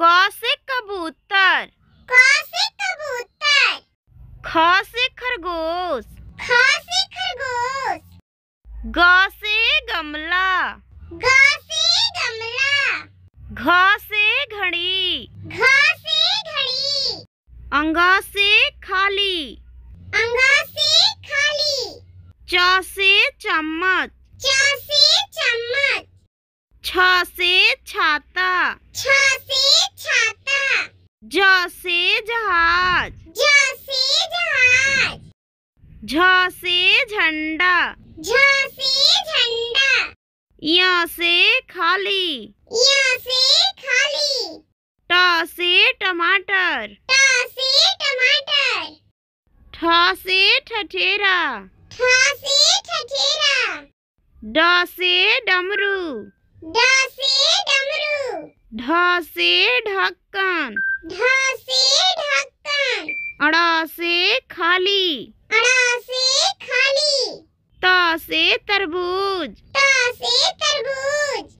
क से कबूतर क से कबूतर ख से खरगोश ख से खरगोश ग से गमला ग से गमला घ से घड़ी घ से घड़ी अंगा से खाली अंगा से खाली च से चम्मच च से चम्मच छ से छाता जहाज झांसी जहाज झांसी झंडा झांसी झंडा यहाँ से खाली यहाँ से खाली ट टमाटर ट टमाटर ठासे ठठेरा ठासे ठठेरा डासे डमरू डासे डमरू ढासे ढक्कन ढा खाली से खाली त से तरबूज त से तरबूज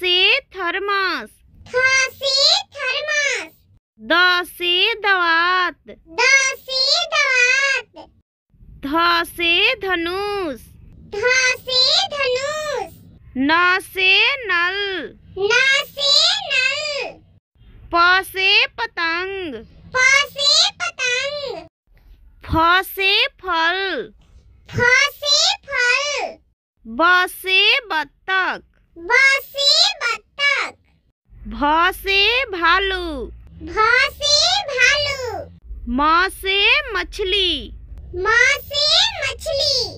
से थर्मस से थर्मस से दवात से दवात से धनुष से धनुष ना से नल ना से नल प से पतंग प से फ से फल फ से फल ब से बत्तख ब से बत्तख भ से भालू भ से भालू म से मछली म से मछली